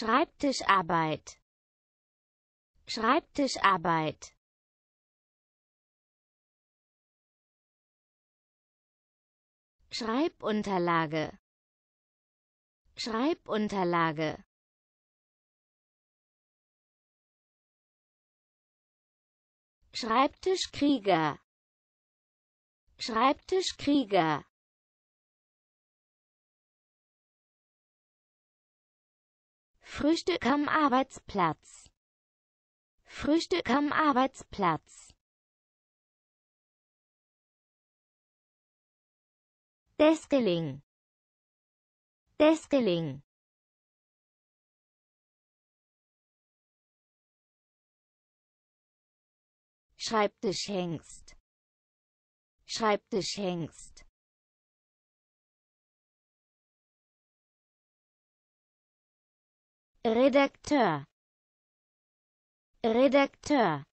Schreibtischarbeit Schreibtischarbeit Schreibunterlage Schreibunterlage Schreibtischkrieger Schreibtischkrieger Frühstück am Arbeitsplatz. Frühstück am Arbeitsplatz. Deskeling. Deskeling. Schreibtischhengst. Schreibtischhengst. Redakteur Redakteur